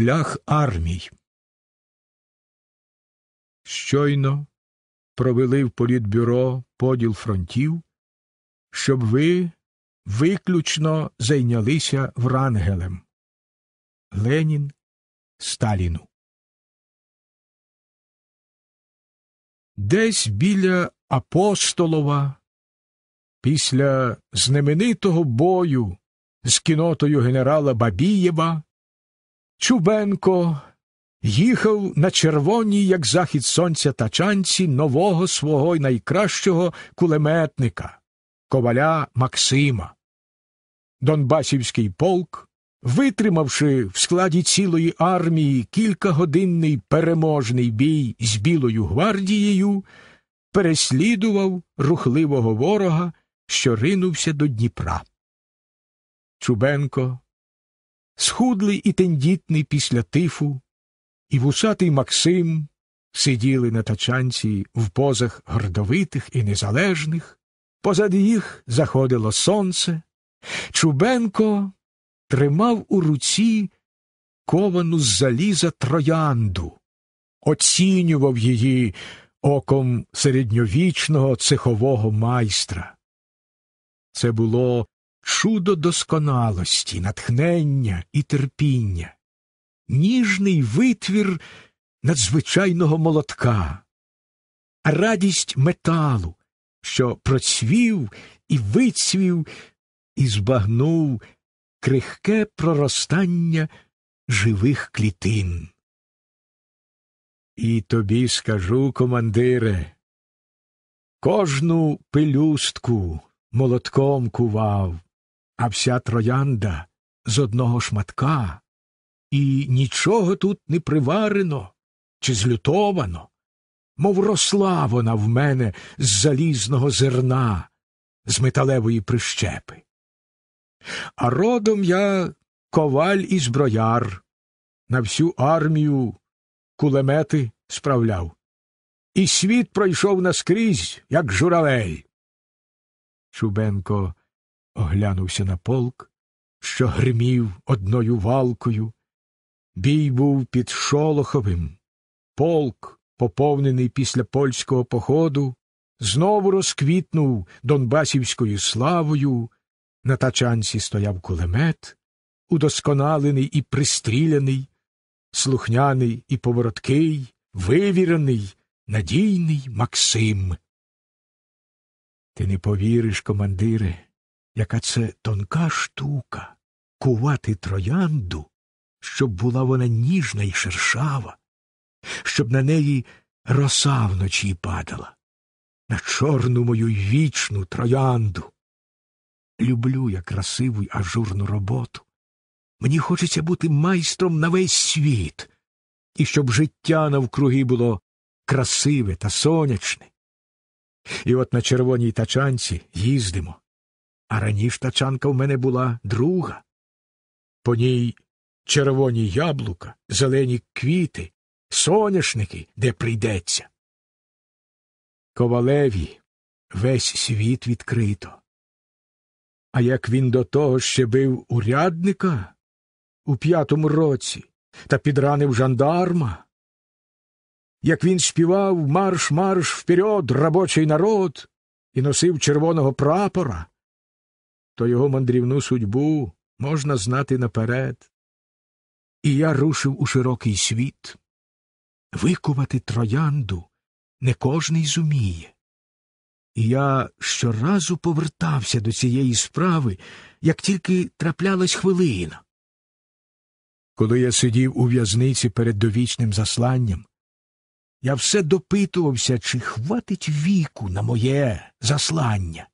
шлях армій. Щойно провели в політбюро поділ фронтів, щоб ви виключно зайнялися Врангелем. Ленін Сталіну. Десь біля апостолова, після знаменитого бою з кінотою генерала Бабієва Чубенко їхав на червоній, як захід сонця тачанці, нового свого й найкращого кулеметника, коваля Максима. Донбасівський полк, витримавши в складі цілої армії кількагодинний переможний бій з Білою гвардією, переслідував рухливого ворога, що ринувся до Дніпра. Чубенко схудлий і тендітний після тифу, і вусатий Максим сиділи на тачанці в позах гордовитих і незалежних, позад їх заходило сонце. Чубенко тримав у руці ковану з заліза троянду, оцінював її оком середньовічного цехового майстра. Це було чудо досконалості, натхнення і терпіння, ніжний витвір надзвичайного молотка, радість металу, що процвів і вицвів і збагнув крихке проростання живих клітин. І тобі скажу, командире, кожну пелюстку молотком кував а вся троянда з одного шматка, і нічого тут не приварено чи злютовано, мов росла вона в мене з залізного зерна, з металевої прищепи. А родом я коваль і зброяр, на всю армію кулемети справляв. І світ пройшов наскрізь, як журавель. Чубенко оглянувся на полк, що гримів одною валкою. Бій був під Шолоховим. Полк, поповнений після польського походу, знову розквітнув донбасівською славою. На тачанці стояв кулемет, удосконалений і пристріляний, слухняний і повороткий, вивірений, надійний Максим. Ти не повіриш, командире, яка це тонка штука кувати троянду, щоб була вона ніжна й шершава, щоб на неї роса вночі падала, на чорну мою вічну троянду. Люблю я красиву й ажурну роботу. Мені хочеться бути майстром на весь світ, і щоб життя навкруги було красиве та сонячне. І от на червоній тачанці їздимо, а раніш тачанка в мене була друга. По ній червоні яблука, зелені квіти, соняшники, де прийдеться. Ковалеві весь світ відкрито. А як він до того ще бив урядника у п'ятому році та підранив жандарма, як він співав марш марш вперед, робочий народ, і носив червоного прапора, то його мандрівну судьбу можна знати наперед. І я рушив у широкий світ. Викувати троянду не кожний зуміє. І я щоразу повертався до цієї справи, як тільки траплялась хвилина. Коли я сидів у в'язниці перед довічним засланням, я все допитувався, чи хватить віку на моє заслання.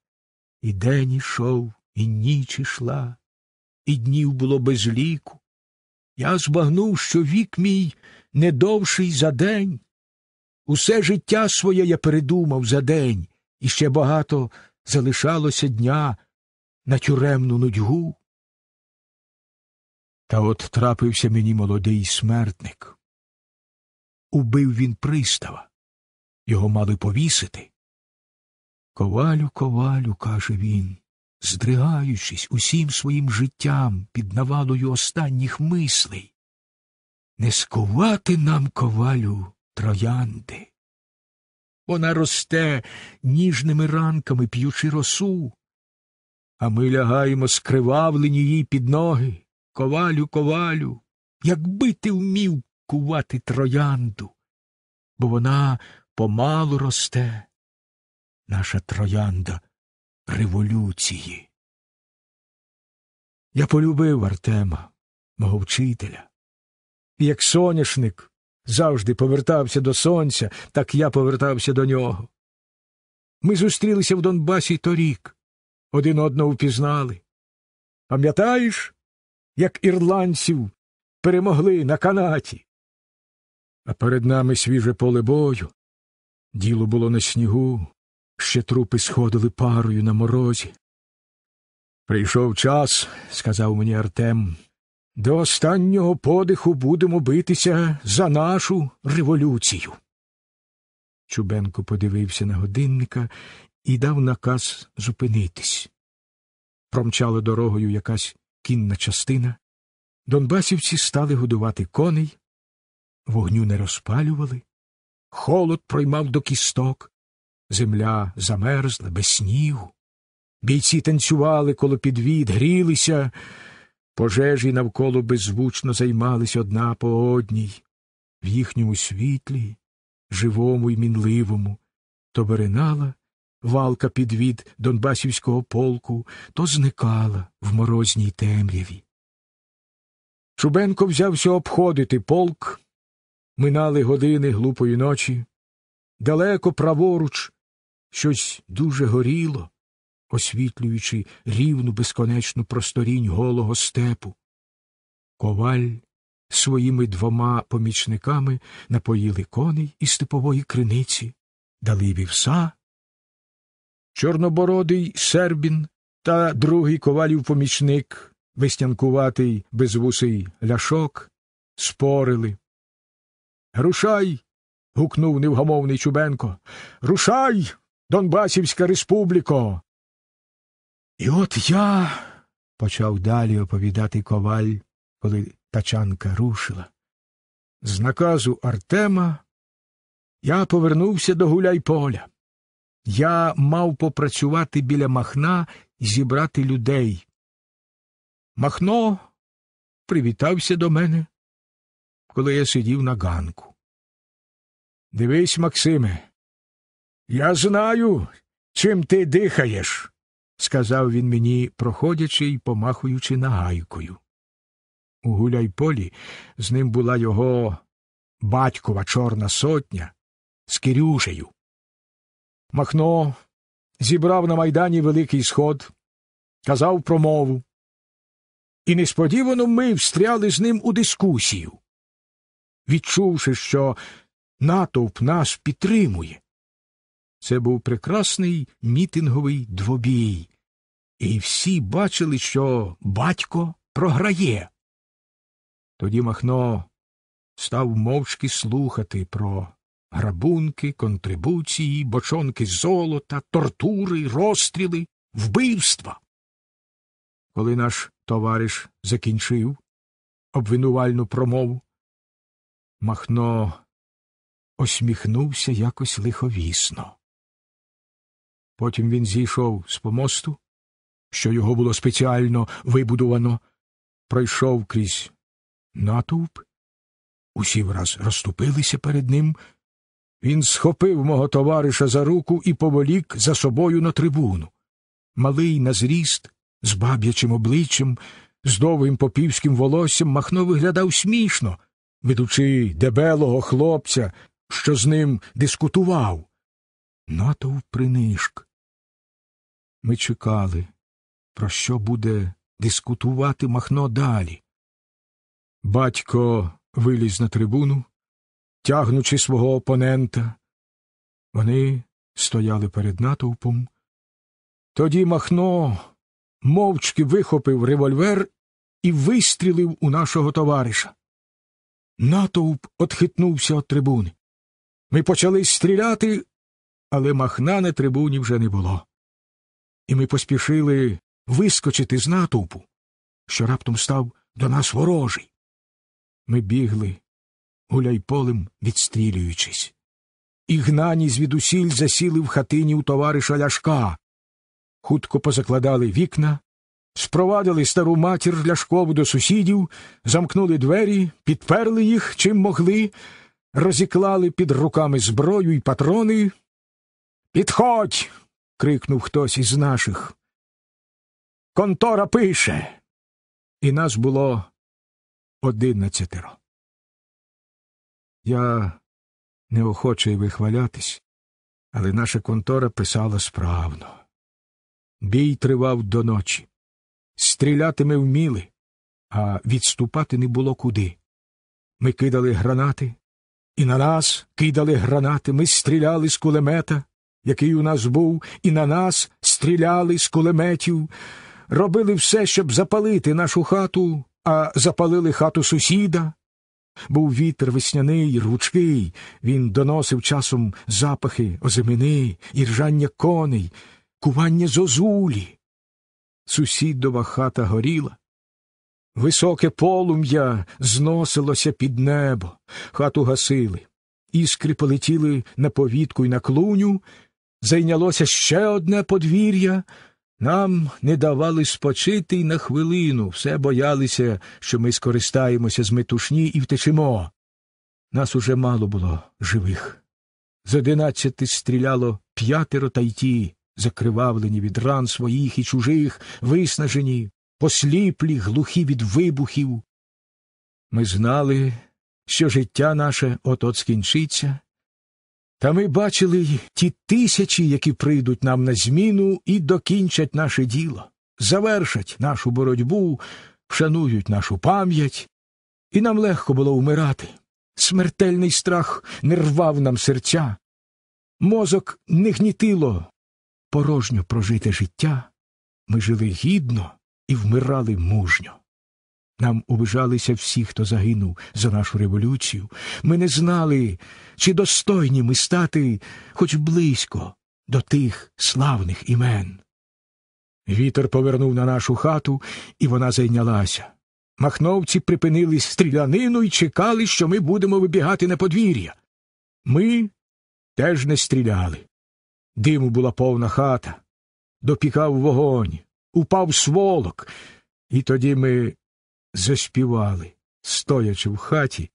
І день ішов, і ніч ішла, і днів було без ліку. Я збагнув, що вік мій не довший за день. Усе життя своє я передумав за день, і ще багато залишалося дня на тюремну нудьгу. Та от трапився мені молодий смертник. Убив він пристава, його мали повісити. Ковалю, ковалю, каже він здригаючись усім своїм життям під навалою останніх мислей. Не скувати нам ковалю троянди. Вона росте ніжними ранками, п'ючи росу, а ми лягаємо скривавлені їй під ноги. Ковалю, ковалю, якби ти вмів кувати троянду, бо вона помалу росте. Наша троянда революції. Я полюбив Артема, мого вчителя, і як соняшник завжди повертався до сонця, так я повертався до нього. Ми зустрілися в Донбасі торік, один одного впізнали. Пам'ятаєш, як ірландців перемогли на канаті? А перед нами свіже поле бою. Діло було на снігу, ще трупи сходили парою на морозі. Прийшов час, сказав мені Артем, до останнього подиху будемо битися за нашу революцію. Чубенко подивився на годинника і дав наказ зупинитись. Промчала дорогою якась кінна частина. Донбасівці стали годувати коней, вогню не розпалювали, холод проймав до кісток, Земля замерзла без снігу. Бійці танцювали коло підвід, грілися, пожежі навколо беззвучно займались одна по одній. В їхньому світлі, живому й мінливому, то беринала валка підвід Донбасівського полку, то зникала в морозній темряві. Чубенко взявся обходити полк. Минали години глупої ночі. Далеко праворуч щось дуже горіло, освітлюючи рівну безконечну просторінь голого степу. Коваль своїми двома помічниками напоїли коней із степової криниці, дали вівса. Чорнобородий сербін та другий ковалів помічник, вистянкуватий безвусий ляшок, спорили. Рушай. гукнув невгамовний Чубенко. Рушай. Донбасівська республіко. І от я, почав далі оповідати коваль, коли тачанка рушила. З наказу Артема я повернувся до Гуляйполя. Я мав попрацювати біля Махна і зібрати людей. Махно привітався до мене, коли я сидів на ганку. Дивись, Максиме, я знаю, чим ти дихаєш, сказав він мені, проходячи й помахуючи нагайкою. У гуляйполі з ним була його батькова Чорна сотня з Кирюшею. Махно зібрав на майдані Великий Сход, казав промову. І несподівано ми встряли з ним у дискусію, відчувши, що натовп нас підтримує. Це був прекрасний мітинговий двобій, і всі бачили, що батько програє. Тоді Махно став мовчки слухати про грабунки, контрибуції, бочонки золота, тортури, розстріли, вбивства. Коли наш товариш закінчив обвинувальну промову, Махно осміхнувся якось лиховісно. Потім він зійшов з помосту, що його було спеціально вибудувано, пройшов крізь натовп, усі враз розступилися перед ним. Він схопив мого товариша за руку і поволік за собою на трибуну. Малий на зріст, з баб'ячим обличчям, з довгим попівським волоссям Махно виглядав смішно, ведучи дебелого хлопця, що з ним дискутував. Натовп принишк. Ми чекали, про що буде дискутувати Махно далі. Батько виліз на трибуну, тягнучи свого опонента. Вони стояли перед натовпом. Тоді Махно мовчки вихопив револьвер і вистрілив у нашого товариша. Натовп отхитнувся від трибуни. Ми почали стріляти, але Махна на трибуні вже не було і ми поспішили вискочити з натовпу, що раптом став до нас ворожий. Ми бігли, гуляй полем, відстрілюючись. Ігнані звідусіль засіли в хатині у товариша Ляшка. Хутко позакладали вікна, спровадили стару матір Ляшкову до сусідів, замкнули двері, підперли їх, чим могли, розіклали під руками зброю і патрони. Підходь, крикнув хтось із наших. Контора пише. І нас було одинадцятеро. Я неохоче й вихвалятись, але наша контора писала справно. Бій тривав до ночі. Стріляти ми вміли, а відступати не було куди. Ми кидали гранати, і на нас кидали гранати, ми стріляли з кулемета, який у нас був, і на нас стріляли з кулеметів, робили все, щоб запалити нашу хату, а запалили хату сусіда. Був вітер весняний, ручкий, він доносив часом запахи озимини, іржання коней, кування зозулі. Сусідова хата горіла. Високе полум'я зносилося під небо, хату гасили. Іскри полетіли на повітку й на клуню, зайнялося ще одне подвір'я. Нам не давали спочити й на хвилину, все боялися, що ми скористаємося з метушні і втечимо. Нас уже мало було живих. З одинадцяти стріляло п'ятеро та й ті, закривавлені від ран своїх і чужих, виснажені, посліплі, глухі від вибухів. Ми знали, що життя наше от от скінчиться, та ми бачили й ті тисячі, які прийдуть нам на зміну і докінчать наше діло, завершать нашу боротьбу, вшанують нашу пам'ять, і нам легко було вмирати. Смертельний страх не рвав нам серця, мозок не гнітило порожньо прожите життя. Ми жили гідно і вмирали мужньо. Нам обижалися всі, хто загинув за нашу революцію. Ми не знали, чи достойні ми стати хоч близько до тих славних імен. Вітер повернув на нашу хату, і вона зайнялася. Махновці припинили стрілянину і чекали, що ми будемо вибігати на подвір'я. Ми теж не стріляли. Диму була повна хата, допікав вогонь, упав сволок, і тоді ми заспівали, стоячи в хаті,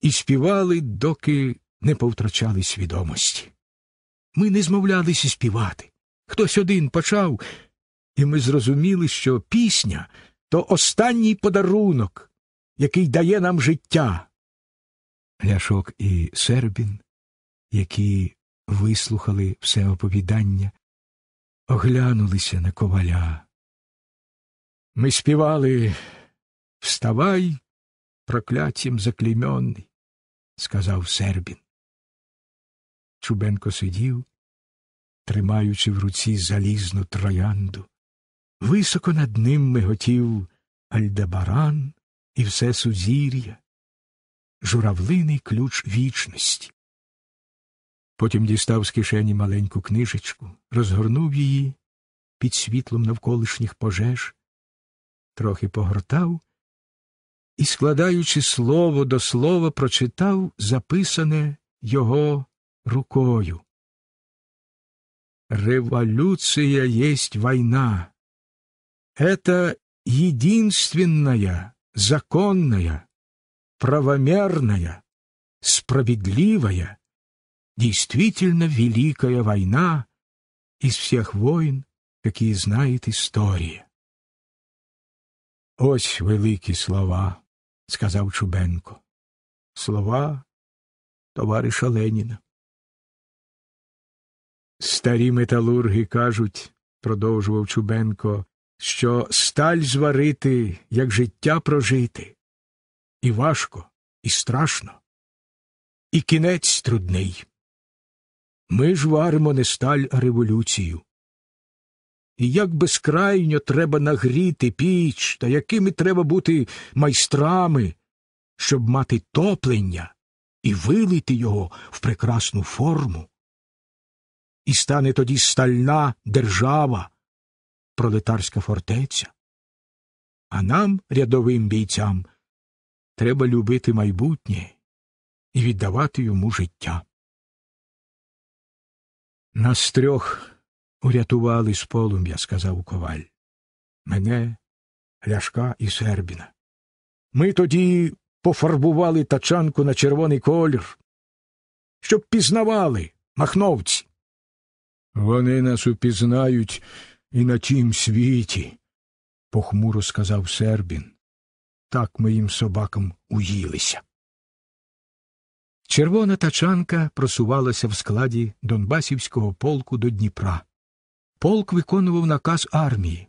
і співали, доки не повтрачали свідомості. Ми не змовлялися співати. Хтось один почав, і ми зрозуміли, що пісня то останній подарунок, який дає нам життя. Ляшок і Сербін, які вислухали все оповідання, оглянулися на коваля. Ми співали — Вставай, прокляттям заклейменный, — сказав Сербін. Чубенко сидів, тримаючи в руці залізну троянду. Високо над ним миготів Альдебаран і все сузір'я, журавлиний ключ вічності. Потім дістав з кишені маленьку книжечку, розгорнув її під світлом навколишніх пожеж, трохи погортав і, складаючи слово до слова, прочитав записане його рукою. Революция есть война. Это единственная, законная, правомерная, справедливая, действительно великая война из всех войн, какие знает история. Ось великі слова сказав Чубенко. Слова товариша Леніна. Старі металурги кажуть, продовжував Чубенко, що сталь зварити, як життя прожити. І важко, і страшно, і кінець трудний. Ми ж варимо не сталь а революцію. І як безкрайньо треба нагріти піч, та якими треба бути майстрами, щоб мати топлення і вилити його в прекрасну форму. І стане тоді стальна держава, пролетарська фортеця. А нам, рядовим бійцям, треба любити майбутнє і віддавати йому життя. Нас трьох Урятували з полум'я, сказав коваль. Мене, Ляшка і Сербіна. Ми тоді пофарбували тачанку на червоний колір, щоб пізнавали махновці. Вони нас упізнають і на тім світі, похмуро сказав Сербін. Так ми їм собакам уїлися. Червона тачанка просувалася в складі Донбасівського полку до Дніпра. Полк виконував наказ армії.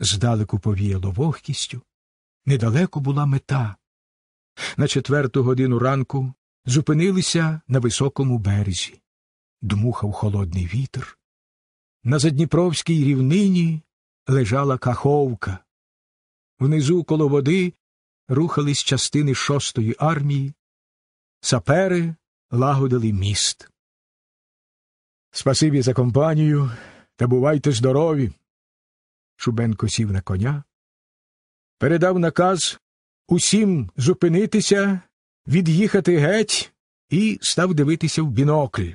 Здалеку повіяло вогкістю. Недалеко була мета. На четверту годину ранку зупинилися на високому березі. Дмухав холодний вітер. На Задніпровській рівнині лежала каховка. Внизу коло води рухались частини шостої армії. Сапери лагодили міст. Спасибі за компанію та бувайте здорові. Шубенко сів на коня, передав наказ усім зупинитися, від'їхати геть і став дивитися в бінокль.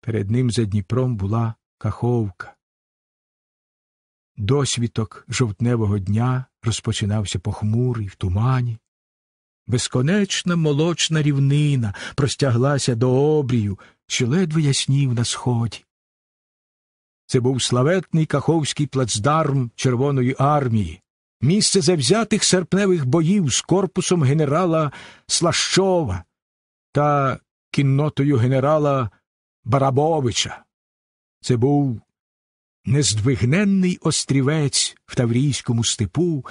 Перед ним за Дніпром була каховка. Досвідок жовтневого дня розпочинався похмурий в тумані. Безконечна молочна рівнина простяглася до обрію, що ледве яснів на сході. Це був славетний каховський плацдарм Червоної армії, місце завзятих серпневих боїв з корпусом генерала Слащова та кіннотою генерала Барабовича. Це був нездвигненний острівець в Таврійському степу,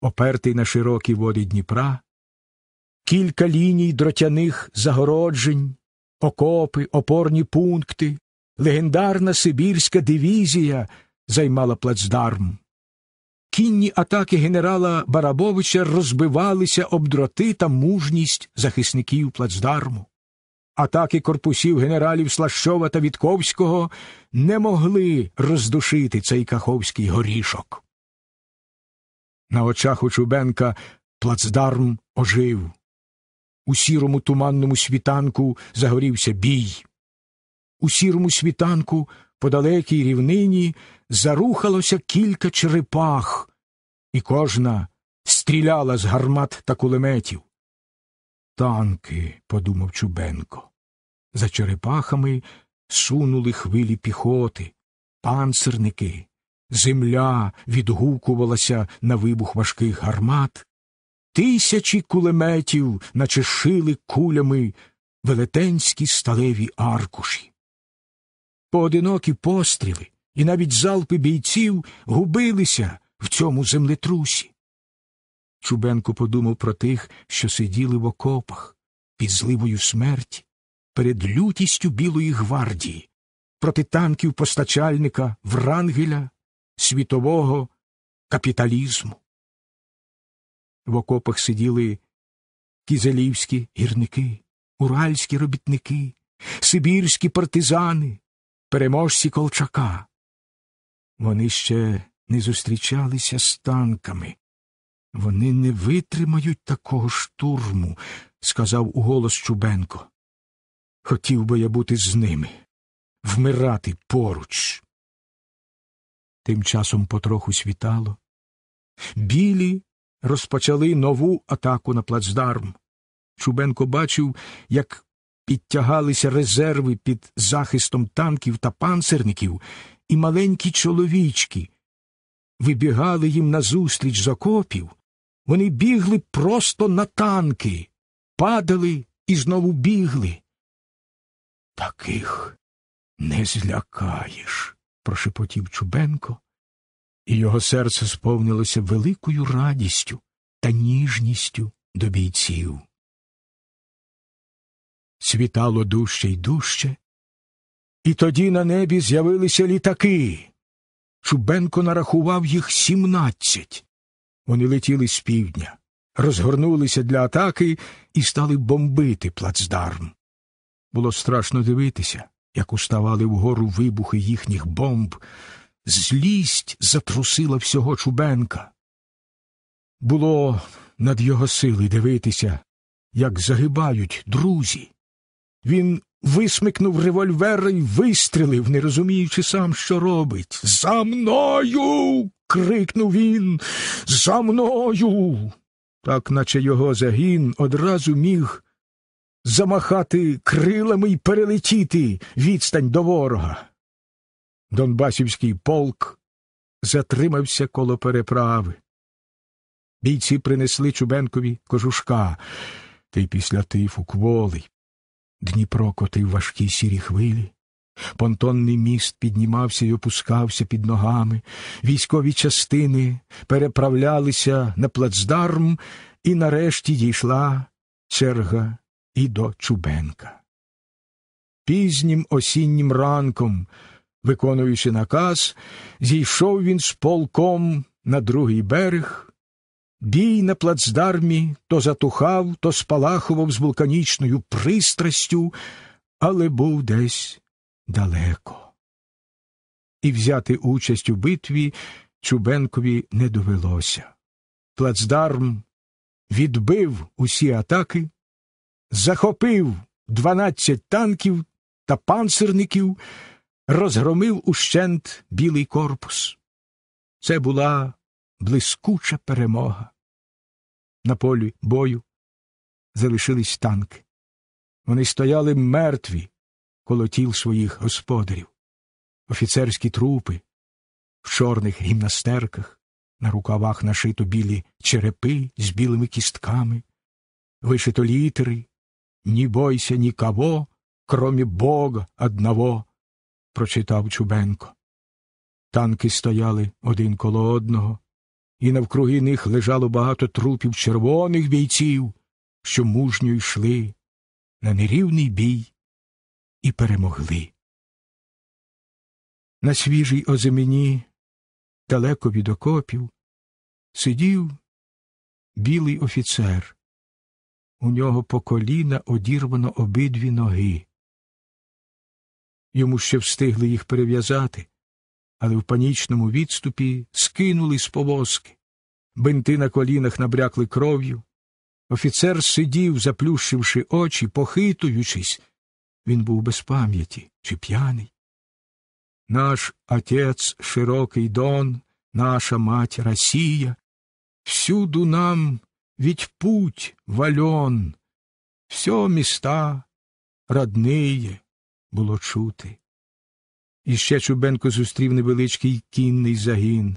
опертий на широкі води Дніпра, кілька ліній дротяних загороджень, окопи, опорні пункти легендарна Сибірська дивізія займала плацдарм. Кінні атаки генерала Барабовича розбивалися об дроти та мужність захисників плацдарму. Атаки корпусів генералів Слащова та Вітковського не могли роздушити цей каховський горішок. На очах у Чубенка плацдарм ожив. У сірому туманному світанку загорівся бій. У сірому світанку по далекій рівнині зарухалося кілька черепах, і кожна стріляла з гармат та кулеметів. Танки, подумав Чубенко. За черепахами сунули хвилі піхоти, панцирники. Земля відгукувалася на вибух важких гармат. Тисячі кулеметів наче шили кулями велетенські сталеві аркуші. Поодинокі постріли і навіть залпи бійців губилися в цьому землетрусі. Чубенко подумав про тих, що сиділи в окопах під зливою смерті, перед лютістю Білої гвардії, проти танків постачальника Врангеля, світового капіталізму. В окопах сиділи кізелівські гірники, уральські робітники, сибірські партизани переможці Колчака. Вони ще не зустрічалися з танками. Вони не витримають такого штурму, сказав уголос Чубенко. Хотів би я бути з ними, вмирати поруч. Тим часом потроху світало. Білі розпочали нову атаку на плацдарм. Чубенко бачив, як підтягалися резерви під захистом танків та панцерників, і маленькі чоловічки вибігали їм назустріч з окопів, вони бігли просто на танки, падали і знову бігли. Таких не злякаєш, прошепотів Чубенко, і його серце сповнилося великою радістю та ніжністю до бійців світало дужче й дужче. І тоді на небі з'явилися літаки. Чубенко нарахував їх сімнадцять. Вони летіли з півдня, розгорнулися для атаки і стали бомбити плацдарм. Було страшно дивитися, як уставали вгору вибухи їхніх бомб. Злість затрусила всього Чубенка. Було над його сили дивитися, як загибають друзі, він висмикнув револьвер і вистрілив, не розуміючи сам, що робить. За мною. крикнув він. За мною. Так наче його загін одразу міг замахати крилами і перелетіти відстань до ворога. Донбасівський полк затримався коло переправи. Бійці принесли Чубенкові кожушка, та й після тифу кволий, Дніпро котив важкі сірі хвилі, понтонний міст піднімався й опускався під ногами, військові частини переправлялися на плацдарм, і нарешті дійшла черга і до Чубенка. Пізнім осіннім ранком, виконуючи наказ, зійшов він з полком на другий берег. Бій на плацдармі то затухав, то спалахував з вулканічною пристрастю, але був десь далеко. І взяти участь у битві Чубенкові не довелося. Плацдарм відбив усі атаки, захопив 12 танків та панцирників, розгромив ущент білий корпус. Це була блискуча перемога. На полі бою залишились танки. Вони стояли мертві коло тіл своїх господарів, офіцерські трупи, в чорних гімнастерках, на рукавах нашито білі черепи з білими кістками, вишито літери, ні бойся нікого, кромі Бога одного, прочитав Чубенко. Танки стояли один коло одного, і навкруги них лежало багато трупів червоних бійців, що мужньо йшли на нерівний бій і перемогли. На свіжій оземені, далеко від окопів, сидів білий офіцер. У нього по коліна одірвано обидві ноги. Йому ще встигли їх перев'язати але в панічному відступі скинули з повозки. Бинти на колінах набрякли кров'ю. Офіцер сидів, заплющивши очі, похитуючись. Він був без пам'яті чи п'яний. Наш отець широкий дон, наша мать Росія, всюду нам ведь путь вальон, все міста родниє було чути. І ще Чубенко зустрів невеличкий кінний загін,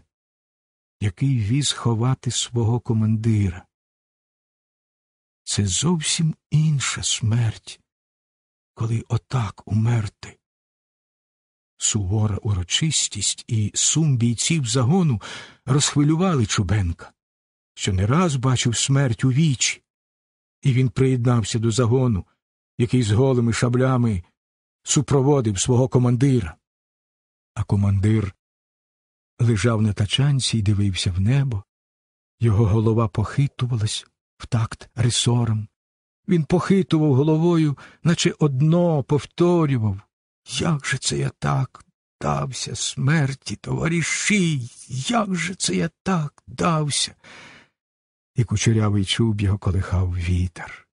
який віз ховати свого командира. Це зовсім інша смерть, коли отак умерти. Сувора урочистість і сум бійців загону розхвилювали Чубенка, що не раз бачив смерть у вічі, і він приєднався до загону, який з голими шаблями супроводив свого командира а командир лежав на тачанці і дивився в небо. Його голова похитувалась в такт ресором. Він похитував головою, наче одно повторював. Як же це я так дався, смерті, товариші, як же це я так дався? І кучерявий чуб його колихав вітер.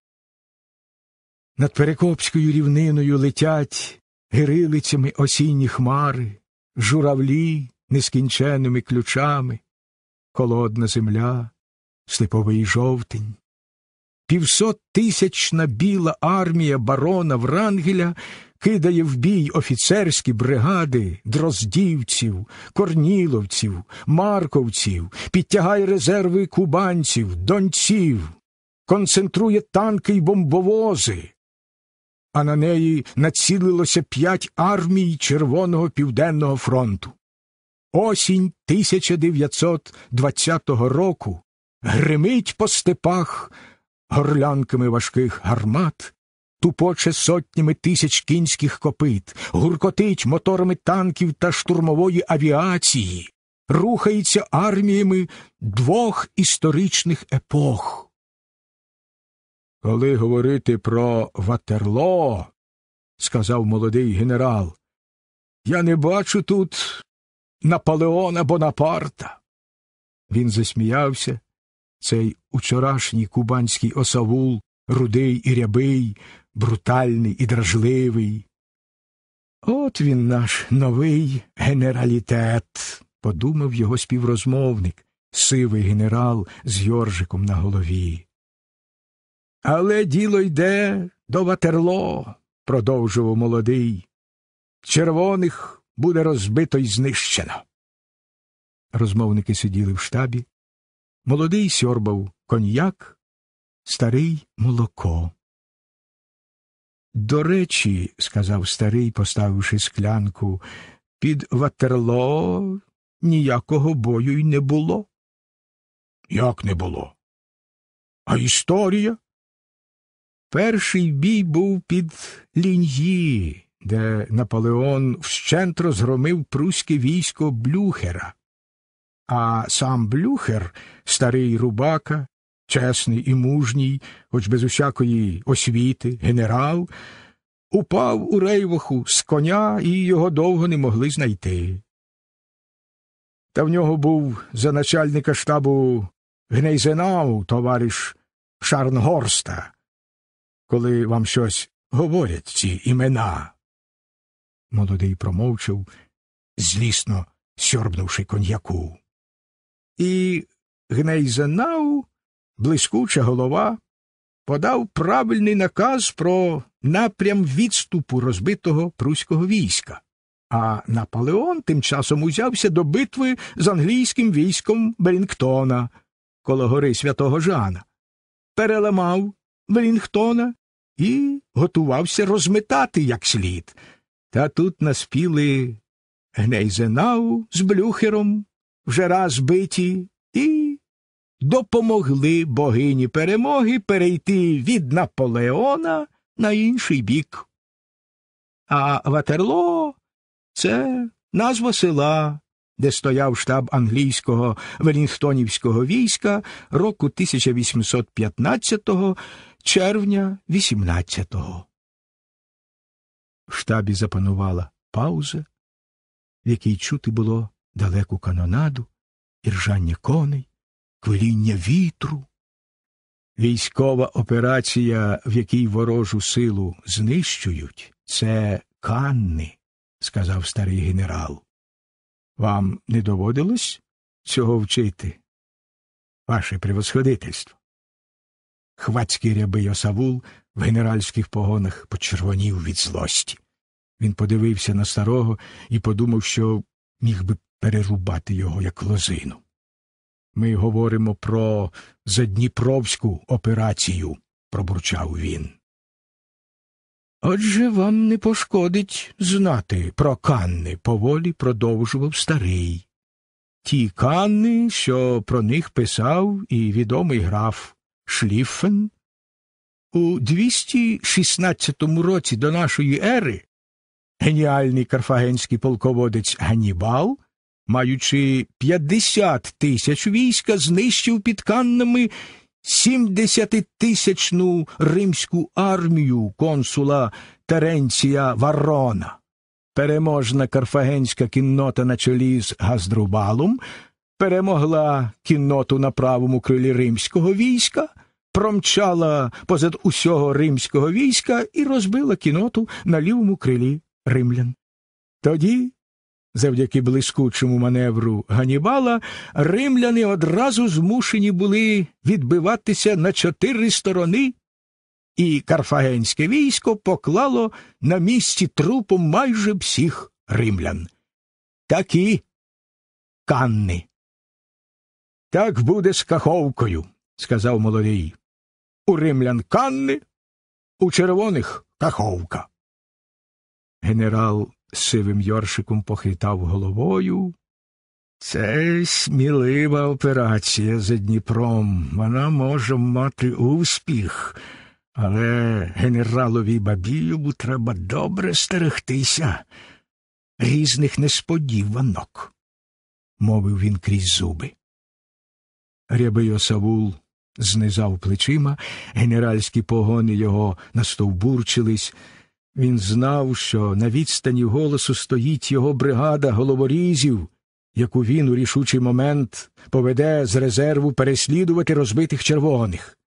Над Перекопською рівниною летять гирилицями осінні хмари, журавлі нескінченими ключами, холодна земля, слиповий жовтень. Півсоттисячна біла армія барона Врангеля кидає в бій офіцерські бригади дроздівців, корніловців, марковців, підтягає резерви кубанців, донців, концентрує танки й бомбовози, а на неї націлилося п'ять армій Червоного Південного фронту. Осінь 1920 року гримить по степах горлянками важких гармат, тупоче сотнями тисяч кінських копит, гуркотить моторами танків та штурмової авіації, рухається арміями двох історичних епох. Коли говорити про ватерло, сказав молодий генерал, я не бачу тут Наполеона Бонапарта. Він засміявся. Цей учорашній кубанський осавул, рудий і рябий, брутальний і дражливий. От він наш новий генералітет, подумав його співрозмовник, сивий генерал з Йоржиком на голові. Але діло йде до ватерло, продовжував молодий. Червоних буде розбито й знищено. Розмовники сиділи в штабі. Молодий сьорбав коньяк, старий молоко. До речі, сказав старий, поставивши склянку, під ватерло ніякого бою й не було. Як не було? А історія? Перший бій був під ліньї, де Наполеон вщент розгромив пруське військо Блюхера. А сам Блюхер, старий рубака, чесний і мужній, хоч без усякої освіти, генерал, упав у рейвоху з коня і його довго не могли знайти. Та в нього був за начальника штабу Гнейзенау, товариш Шарнгорста коли вам щось говорять ці імена. Молодий промовчав, злісно сьорбнувши коньяку. І Гнейзенау, блискуча голова, подав правильний наказ про напрям відступу розбитого пруського війська, а Наполеон тим часом узявся до битви з англійським військом Белінгтона коло гори святого Жана, переламав Велінгтона і готувався розметати як слід. Та тут наспіли гнейзенау з блюхером, вже раз биті, і допомогли богині перемоги перейти від Наполеона на інший бік. А Ватерло це назва села, де стояв штаб англійського велінгтонівського війська року 1815-го, червня 18-го. В штабі запанувала пауза, в якій чути було далеку канонаду, іржання коней, квиління вітру. Військова операція, в якій ворожу силу знищують, це канни, сказав старий генерал. Вам не доводилось цього вчити? Ваше превосходительство. Хвацький рябий осавул в генеральських погонах почервонів від злості. Він подивився на старого і подумав, що міг би перерубати його як лозину. Ми говоримо про задніпровську операцію, пробурчав він. Отже вам не пошкодить знати про канни, поволі продовжував старий. Ті канни, що про них писав і відомий граф. Шліффен. У 216 році до нашої ери геніальний карфагенський полководець Ганібал, маючи 50 тисяч війська, знищив під каннами 70-тисячну римську армію консула Теренція Варрона. Переможна карфагенська кіннота на чолі з Газдрубалом перемогла кінноту на правому крилі римського війська, промчала позад усього римського війська і розбила кінноту на лівому крилі римлян. Тоді, завдяки блискучому маневру Ганібала, римляни одразу змушені були відбиватися на чотири сторони. І карфагенське військо поклало на місці трупом майже всіх римлян. Такі канни. Так буде з каховкою, сказав молодий. У римлян канни, у червоних каховка. Генерал з сивим Йоршиком похитав головою. Це смілива операція за Дніпром. Вона може мати успіх, але генералові Бабієву треба добре стерегтися різних несподіванок, мовив він крізь зуби. Рябий Савул знизав плечима, генеральські погони його настовбурчились. Він знав, що на відстані голосу стоїть його бригада головорізів, яку він у рішучий момент поведе з резерву переслідувати розбитих червоних.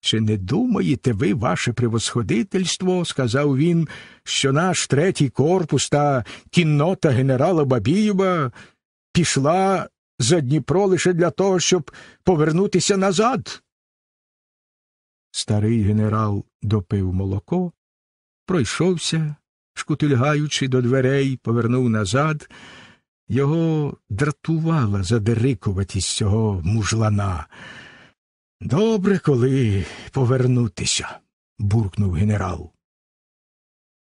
Чи не думаєте ви, ваше превосходительство, сказав він, що наш третій корпус та кіннота генерала Бабієва пішла за Дніпро лише для того, щоб повернутися назад. Старий генерал допив молоко, пройшовся, шкутильгаючи до дверей, повернув назад. Його дратувала задерикуватість цього мужлана. Добре, коли повернутися, буркнув генерал.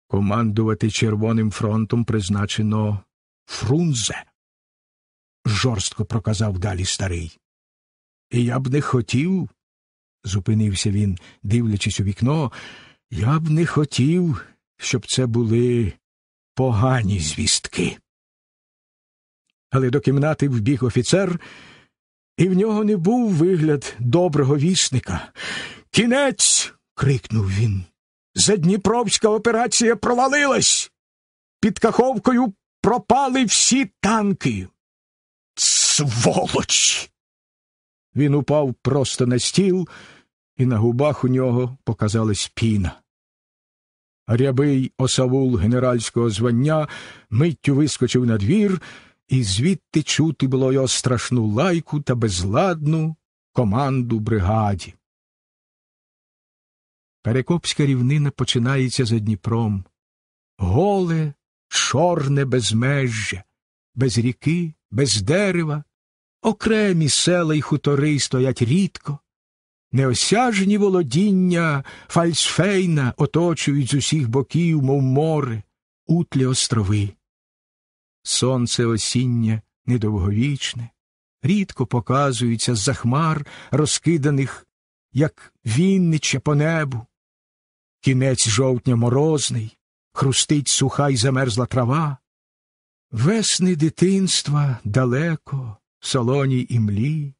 Командувати Червоним фронтом призначено Фрунзе жорстко проказав далі старий. І я б не хотів, зупинився він, дивлячись у вікно, я б не хотів, щоб це були погані звістки. Але до кімнати вбіг офіцер, і в нього не був вигляд доброго вісника. Кінець. крикнув він. Задніпровська операція провалилась. Під каховкою пропали всі танки. Сволоч! Він упав просто на стіл, і на губах у нього показалась піна. Рябий осавул генеральського звання миттю вискочив на двір, і звідти чути було його страшну лайку та безладну команду бригаді. Перекопська рівнина починається за Дніпром. Голе, чорне безмежжя, без ріки, без дерева, окремі села й хутори стоять рідко, неосяжні володіння фальсфейна оточують з усіх боків, мов море, утлі острови. Сонце осіннє недовговічне, рідко показується з за хмар, розкиданих, як вінниче по небу. Кінець жовтня морозний, хрустить суха й замерзла трава, Весни дитинства далеко, солоній імлі,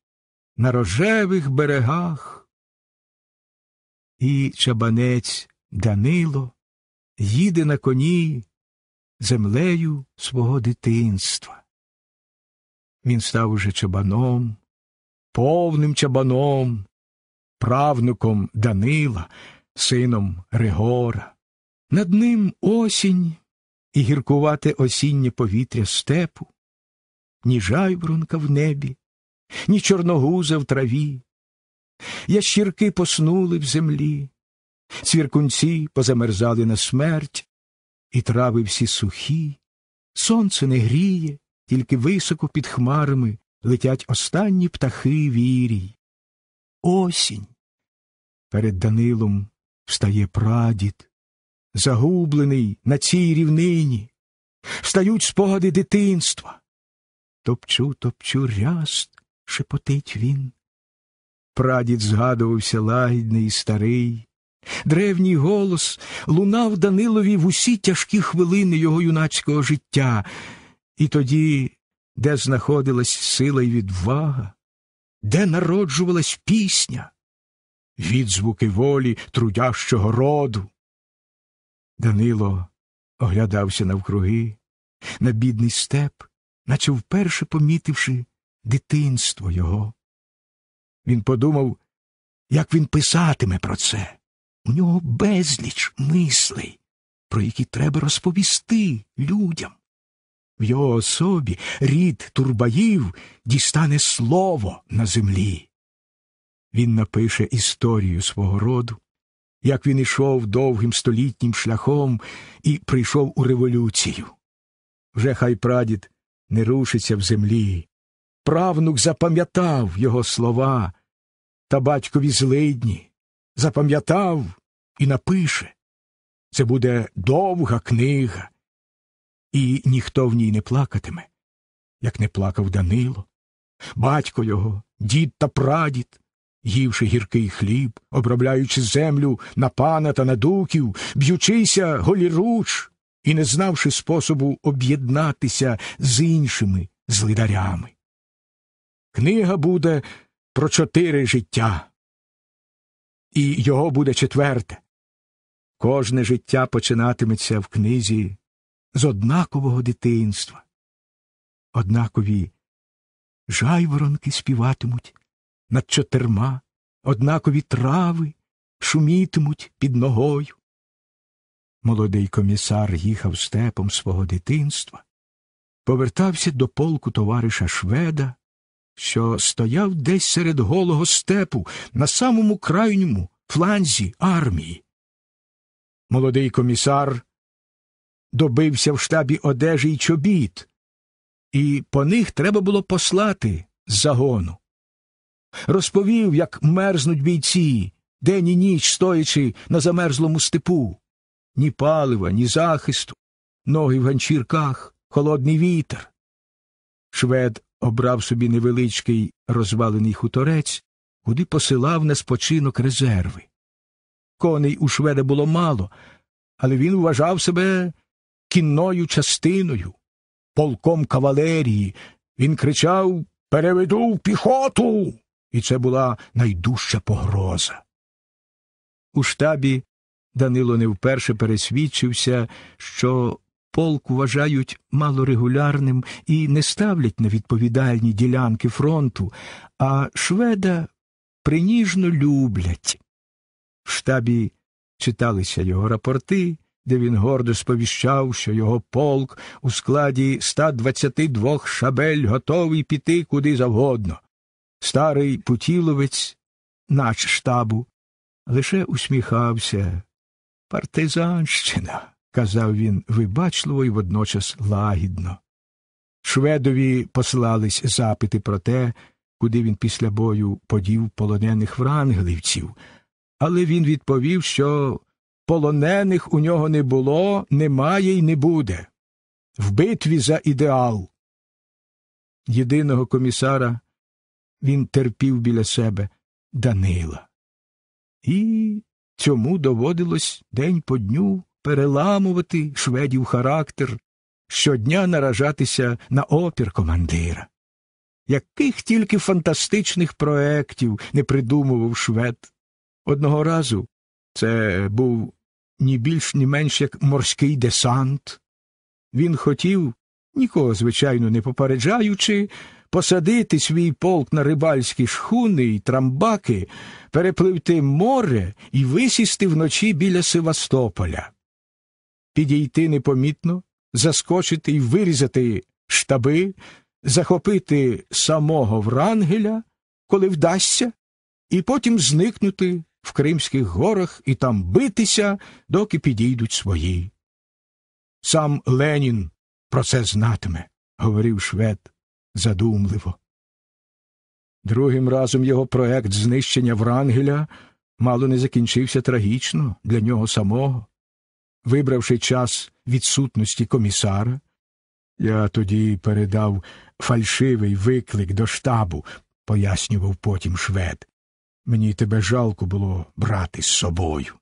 на рожевих берегах. І чабанець Данило їде на коні землею свого дитинства. Він став уже чабаном, повним чабаном, правнуком Данила, сином Ригора. Над ним осінь і гіркувате осіннє повітря степу, ні жайбрунка в небі, ні чорногуза в траві, ящірки поснули в землі, цвіркунці позамерзали на смерть, і трави всі сухі, сонце не гріє, тільки високо під хмарами летять останні птахи вірій. Осінь. Перед Данилом встає прадід загублений на цій рівнині, встають спогади дитинства. Топчу, топчу ряст, шепотить він. Прадід згадувався лагідний і старий. Древній голос лунав Данилові в усі тяжкі хвилини його юнацького життя, і тоді, де знаходилась сила і відвага, де народжувалась пісня, відзвуки волі трудящого роду. Данило оглядався навкруги, на бідний степ, наче вперше помітивши дитинство його. Він подумав, як він писатиме про це. У нього безліч мислей, про які треба розповісти людям. В його особі рід Турбаїв дістане слово на землі. Він напише історію свого роду, як він ішов довгим столітнім шляхом і прийшов у революцію. Вже хай прадід не рушиться в землі. Правнук запам'ятав його слова та батькові злидні, запам'ятав і напише. Це буде довга книга, і ніхто в ній не плакатиме, як не плакав Данило, батько його, дід та прадід, ївши гіркий хліб, обробляючи землю на пана та на дуків, б'ючися голіруч і не знавши способу об'єднатися з іншими злидарями. Книга буде про чотири життя. І його буде четверте. Кожне життя починатиметься в книзі з однакового дитинства. Однакові жайворонки співатимуть над чотирма, однакові трави шумітимуть під ногою. Молодий комісар їхав степом свого дитинства, повертався до полку товариша Шведа, що стояв десь серед голого степу, на самому крайньому фланзі армії. Молодий комісар добився в штабі одежі й чобіт, і по них треба було послати з загону розповів, як мерзнуть бійці, день і ніч стоячи на замерзлому степу. Ні палива, ні захисту, ноги в ганчірках, холодний вітер. Швед обрав собі невеличкий розвалений хуторець, куди посилав на спочинок резерви. Коней у шведа було мало, але він вважав себе кінною частиною, полком кавалерії. Він кричав Переведу в піхоту і це була найдужча погроза. У штабі Данило не вперше пересвідчився, що полк вважають малорегулярним і не ставлять на відповідальні ділянки фронту, а шведа приніжно люблять. В штабі читалися його рапорти, де він гордо сповіщав, що його полк у складі 122 шабель готовий піти куди завгодно. Старий путіловець, нач штабу, лише усміхався. Партизанщина, казав він вибачливо і водночас лагідно. Шведові послались запити про те, куди він після бою подів полонених врангливців, але він відповів, що полонених у нього не було, немає і не буде. В битві за ідеал. Єдиного комісара він терпів біля себе Данила. І цьому доводилось день по дню переламувати шведів характер, щодня наражатися на опір командира. Яких тільки фантастичних проєктів не придумував швед. Одного разу це був ні більш, ні менш як морський десант. Він хотів, нікого, звичайно, не попереджаючи, посадити свій полк на рибальські шхуни і трамбаки, перепливти море і висісти вночі біля Севастополя, підійти непомітно, заскочити і вирізати штаби, захопити самого Врангеля, коли вдасться, і потім зникнути в Кримських горах і там битися, доки підійдуть свої. Сам Ленін про це знатиме, говорив швед задумливо. Другим разом його проект знищення Врангеля мало не закінчився трагічно для нього самого. Вибравши час відсутності комісара, я тоді передав фальшивий виклик до штабу, пояснював потім швед. Мені тебе жалко було брати з собою.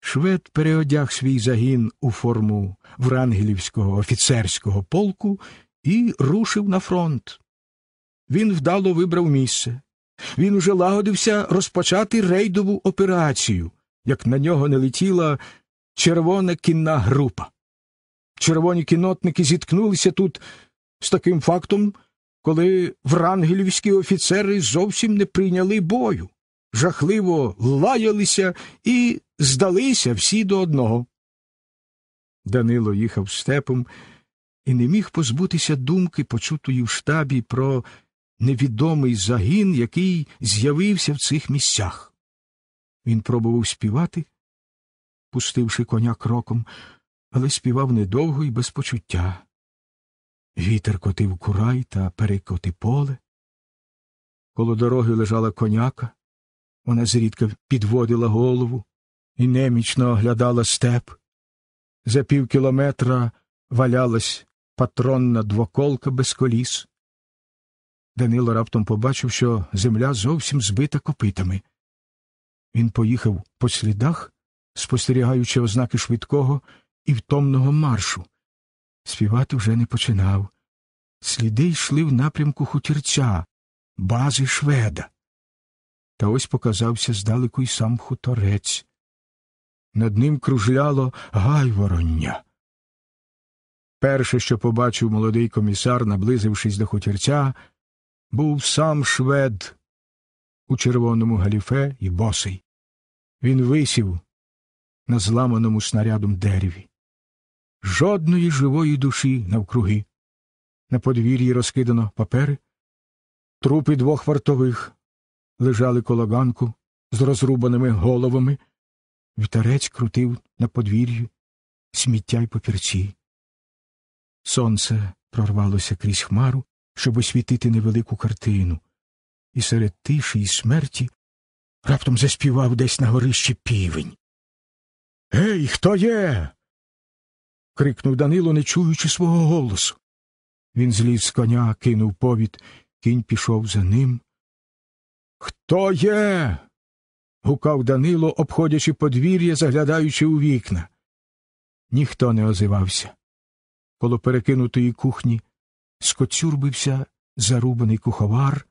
Швед переодяг свій загін у форму врангелівського офіцерського полку і рушив на фронт. Він вдало вибрав місце. Він уже лагодився розпочати рейдову операцію, як на нього не летіла червона кінна група. Червоні кінотники зіткнулися тут з таким фактом, коли врангелівські офіцери зовсім не прийняли бою, жахливо лаялися і здалися всі до одного. Данило їхав степом і не міг позбутися думки, почутої в штабі про невідомий загін, який з'явився в цих місцях. Він пробував співати, пустивши коня кроком, але співав недовго і без почуття. Вітер котив курай та перекоти поле. Коло дороги лежала коняка, вона зрідка підводила голову і немічно оглядала степ. За пів кілометра валялась патронна двоколка без коліс. Данило раптом побачив, що земля зовсім збита копитами. Він поїхав по слідах, спостерігаючи ознаки швидкого і втомного маршу. Співати вже не починав. Сліди йшли в напрямку хутірця, бази шведа. Та ось показався здалеку й сам хуторець. Над ним кружляло гайвороння. Перше, що побачив молодий комісар, наблизившись до хутірця, був сам швед у червоному галіфе і босий. Він висів на зламаному снарядом дереві. Жодної живої душі навкруги. На подвір'ї розкидано папери, трупи двох вартових лежали коло ганку з розрубаними головами. вітарець крутив на подвір'ї сміття й папірці. Сонце прорвалося крізь хмару, щоб освітити невелику картину, і серед тиші і смерті раптом заспівав десь на горищі півень. Гей, хто є? крикнув Данило, не чуючи свого голосу. Він зліз з коня, кинув повід, кінь пішов за ним. Хто є? гукав Данило, обходячи подвір'я, заглядаючи у вікна. Ніхто не озивався коло перекинутої кухні, скоцюрбився зарубаний куховар.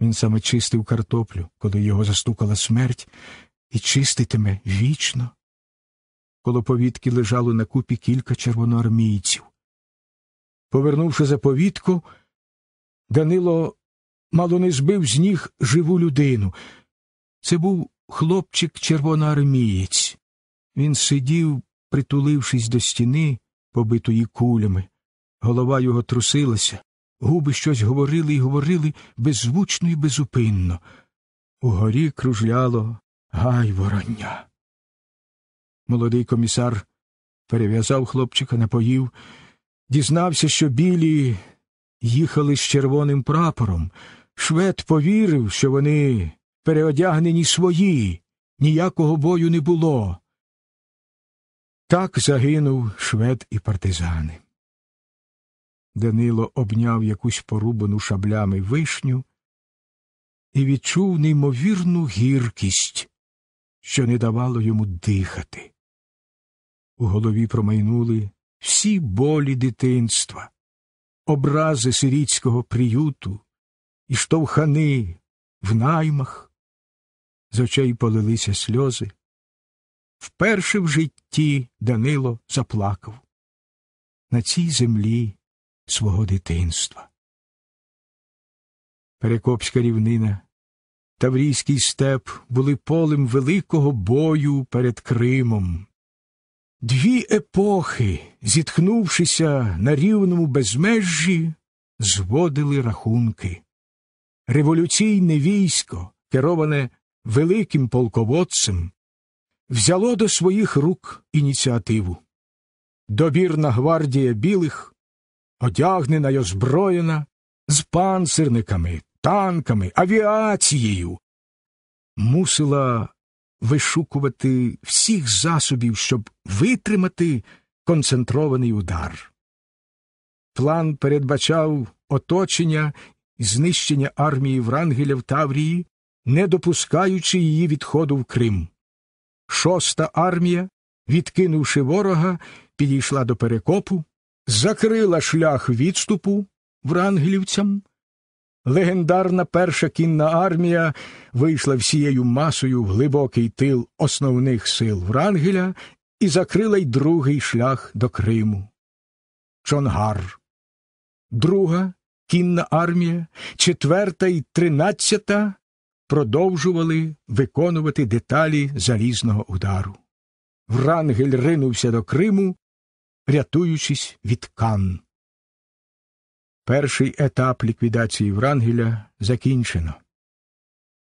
Він саме чистив картоплю, коли його застукала смерть, і чиститиме вічно. Коло повітки лежало на купі кілька червоноармійців. Повернувши за повітку, Данило мало не збив з ніг живу людину. Це був хлопчик червоноармієць. Він сидів, притулившись до стіни, побитої кулями. Голова його трусилася, губи щось говорили і говорили беззвучно і безупинно. Угорі кружляло гайвороння. Молодий комісар перев'язав хлопчика, напоїв, дізнався, що білі їхали з червоним прапором. Швед повірив, що вони переодягнені свої, ніякого бою не було. Так загинув швед і партизани. Данило обняв якусь порубану шаблями вишню і відчув неймовірну гіркість, що не давало йому дихати. У голові промайнули всі болі дитинства, образи сирійського приюту і штовхани в наймах, з очей полилися сльози. Вперше в житті Данило заплакав на цій землі свого дитинства. Перекопська рівнина, Таврійський степ були полем великого бою перед Кримом. Дві епохи, зітхнувшися на рівному безмежжі, зводили рахунки. Революційне військо, кероване великим полководцем, взяло до своїх рук ініціативу. Добірна гвардія білих, одягнена й озброєна, з панцирниками, танками, авіацією, мусила вишукувати всіх засобів, щоб витримати концентрований удар. План передбачав оточення і знищення армії Врангеля в Таврії, не допускаючи її відходу в Крим. Шоста армія, відкинувши ворога, підійшла до перекопу, закрила шлях відступу врангелівцям. Легендарна перша кінна армія вийшла всією масою в глибокий тил основних сил Врангеля і закрила й другий шлях до Криму. Чонгар. Друга кінна армія, четверта і тринадцята продовжували виконувати деталі залізного удару. Врангель ринувся до Криму, рятуючись від кан. Перший етап ліквідації Врангеля закінчено.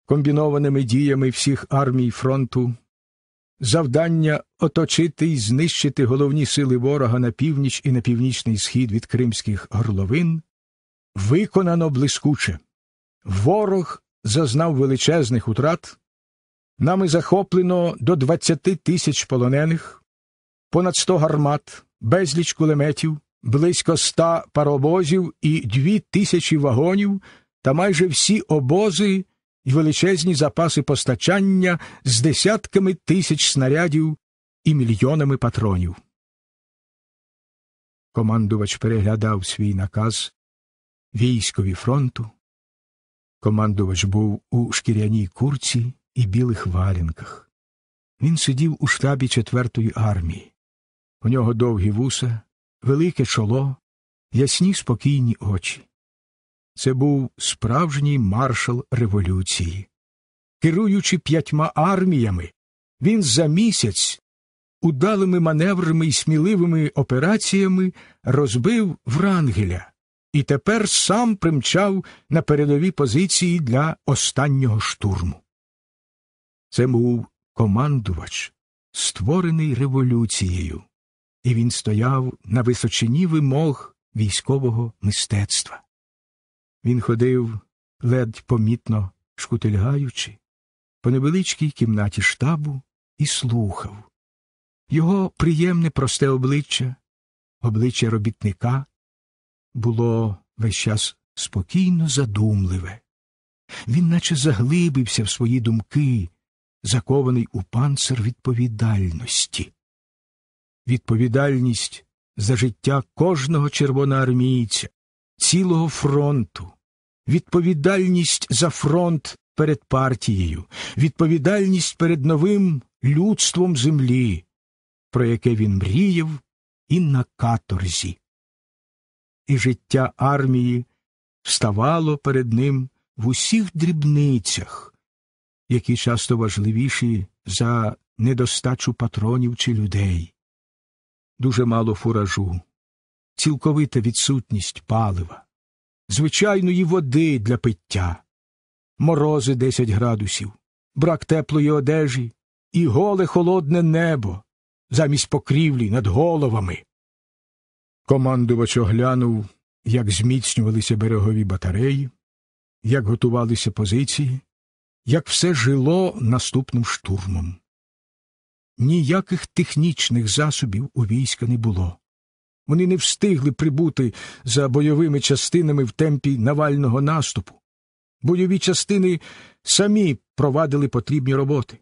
Комбінованими діями всіх армій фронту завдання оточити і знищити головні сили ворога на північ і на північний схід від кримських горловин виконано блискуче. Ворог зазнав величезних утрат. Нами захоплено до 20 тисяч полонених, понад 100 гармат, безліч кулеметів, близько 100 паровозів і 2 тисячі вагонів та майже всі обози і величезні запаси постачання з десятками тисяч снарядів і мільйонами патронів. Командувач переглядав свій наказ військові фронту. Командувач був у шкіряній курці і білих валінках. Він сидів у штабі Четвертої армії. У нього довгі вуса, велике чоло, ясні спокійні очі. Це був справжній маршал революції. Керуючи п'ятьма арміями, він за місяць, удалими маневрами і сміливими операціями розбив Врангеля і тепер сам примчав на передові позиції для останнього штурму. Це був командувач, створений революцією, і він стояв на височині вимог військового мистецтва. Він ходив ледь помітно шкутильгаючи, по невеличкій кімнаті штабу і слухав. Його приємне просте обличчя, обличчя робітника було весь час спокійно задумливе. Він наче заглибився в свої думки, закований у панцир відповідальності. Відповідальність за життя кожного червоноармійця, цілого фронту, відповідальність за фронт перед партією, відповідальність перед новим людством землі, про яке він мріяв і на каторзі і життя армії вставало перед ним в усіх дрібницях, які часто важливіші за недостачу патронів чи людей, дуже мало фуражу, цілковита відсутність палива, звичайної води для пиття, морози 10 градусів, брак теплої одежі і голе холодне небо замість покрівлі над головами. Командувач оглянув, як зміцнювалися берегові батареї, як готувалися позиції, як все жило наступним штурмом. Ніяких технічних засобів у війська не було. Вони не встигли прибути за бойовими частинами в темпі навального наступу. Бойові частини самі провадили потрібні роботи.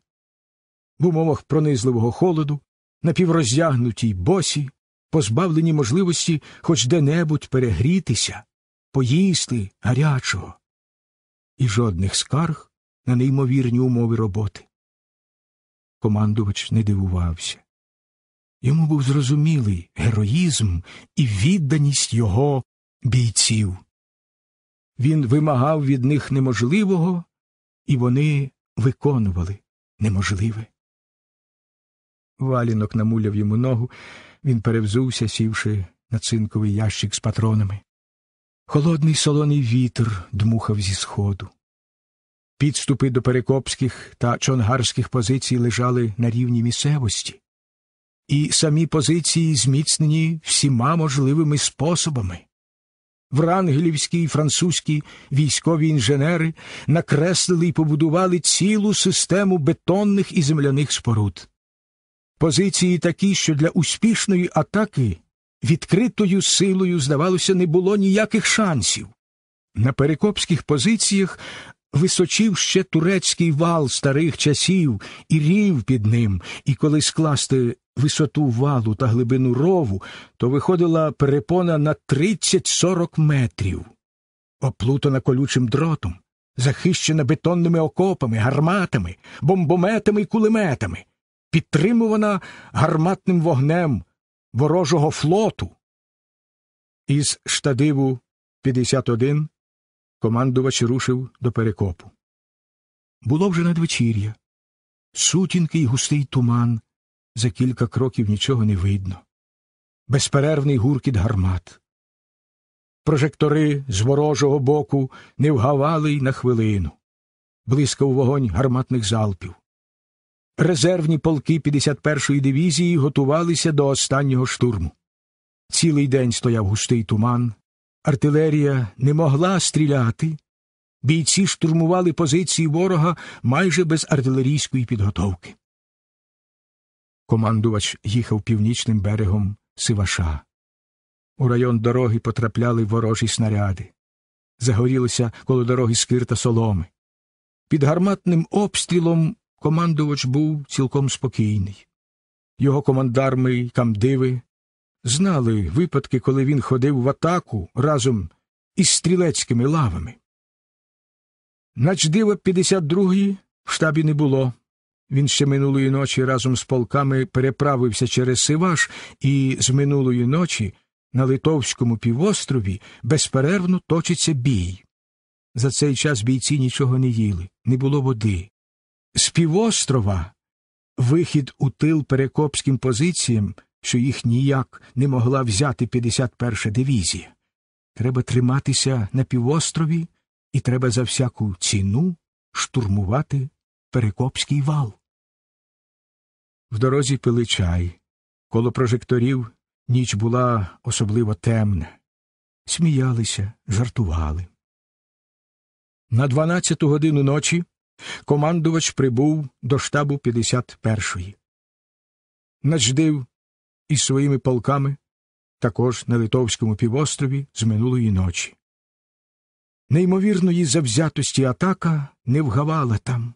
В умовах пронизливого холоду, напівроздягнутій босі, позбавлені можливості хоч де-небудь перегрітися, поїсти гарячого, і жодних скарг на неймовірні умови роботи. Командувач не дивувався. Йому був зрозумілий героїзм і відданість його бійців. Він вимагав від них неможливого, і вони виконували неможливе. Валінок намуляв йому ногу він перевзувся, сівши на цинковий ящик з патронами. Холодний солоний вітер дмухав зі сходу. Підступи до перекопських та чонгарських позицій лежали на рівні місцевості, і самі позиції зміцнені всіма можливими способами. Врангелівські і французькі військові інженери накреслили і побудували цілу систему бетонних і земляних споруд. Позиції такі, що для успішної атаки відкритою силою, здавалося, не було ніяких шансів. На перекопських позиціях височив ще турецький вал старих часів і рів під ним, і коли скласти висоту валу та глибину рову, то виходила перепона на 30-40 метрів, оплутана колючим дротом, захищена бетонними окопами, гарматами, бомбометами і кулеметами підтримувана гарматним вогнем ворожого флоту. Із штадиву 51 командувач рушив до перекопу. Було вже надвечір'я. сутінки й густий туман, за кілька кроків нічого не видно, безперервний гуркіт гармат. Прожектори з ворожого боку не вгавали й на хвилину, блискав вогонь гарматних залпів. Резервні полки 51-ї дивізії готувалися до останнього штурму. Цілий день стояв густий туман, артилерія не могла стріляти, бійці штурмували позиції ворога майже без артилерійської підготовки. Командувач їхав північним берегом Сиваша. У район дороги потрапляли ворожі снаряди. Загорілося коло дороги скирта соломи. Під гарматним обстрілом командувач був цілком спокійний. Його командарми й камдиви знали випадки, коли він ходив в атаку разом із стрілецькими лавами. Начдива 52-ї в штабі не було. Він ще минулої ночі разом з полками переправився через Сиваш і з минулої ночі на Литовському півострові безперервно точиться бій. За цей час бійці нічого не їли, не було води. З півострова вихід у тил перекопським позиціям, що їх ніяк не могла взяти 51-ша дивізія. Треба триматися на півострові, і треба за всяку ціну штурмувати перекопський вал. В дорозі пили чай. Коло прожекторів ніч була особливо темна. Сміялися, жартували. На 12-ту годину ночі Командувач прибув до штабу 51-ї. Начдив із своїми полками також на Литовському півострові з минулої ночі. Неймовірної завзятості атака не вгавала там.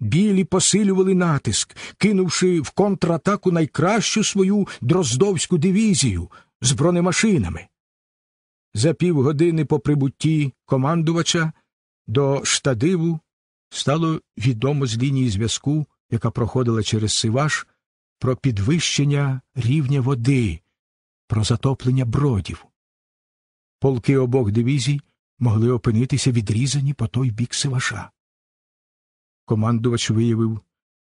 Білі посилювали натиск, кинувши в контратаку найкращу свою Дроздовську дивізію з бронемашинами. За півгодини по прибутті командувача до штадиву стало відомо з лінії зв'язку, яка проходила через Сиваш, про підвищення рівня води, про затоплення бродів. Полки обох дивізій могли опинитися відрізані по той бік Сиваша. Командувач виявив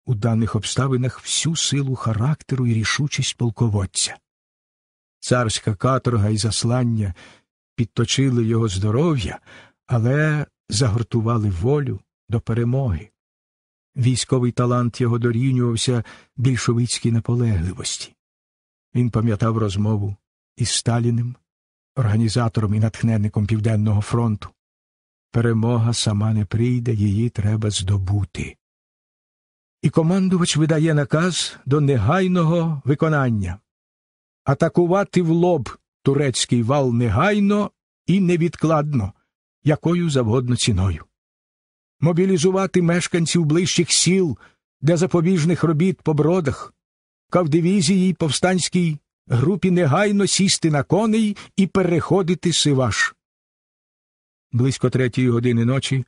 у даних обставинах всю силу характеру і рішучість полководця. Царська каторга і заслання підточили його здоров'я, але загортували волю, до перемоги. Військовий талант його дорівнювався більшовицькій наполегливості. Він пам'ятав розмову із Сталіним, організатором і натхненником Південного фронту. Перемога сама не прийде, її треба здобути. І командувач видає наказ до негайного виконання атакувати в лоб турецький вал негайно і невідкладно, якою завгодно ціною мобілізувати мешканців ближчих сіл для запобіжних робіт по бродах, кавдивізії й повстанській групі негайно сісти на коней і переходити сиваш. Близько третьої години ночі